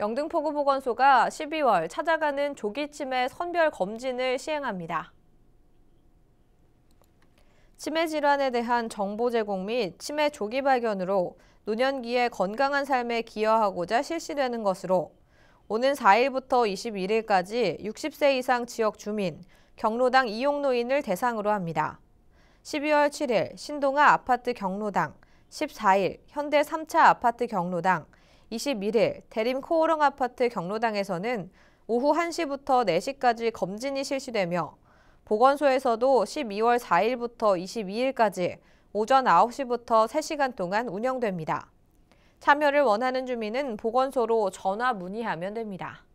영등포구보건소가 12월 찾아가는 조기 치매 선별 검진을 시행합니다. 치매 질환에 대한 정보 제공 및 치매 조기 발견으로 노년기에 건강한 삶에 기여하고자 실시되는 것으로 오는 4일부터 21일까지 60세 이상 지역 주민, 경로당 이용노인을 대상으로 합니다. 12월 7일 신동아 아파트 경로당, 14일 현대 3차 아파트 경로당, 21일 대림 코오롱 아파트 경로당에서는 오후 1시부터 4시까지 검진이 실시되며 보건소에서도 12월 4일부터 22일까지 오전 9시부터 3시간 동안 운영됩니다. 참여를 원하는 주민은 보건소로 전화 문의하면 됩니다.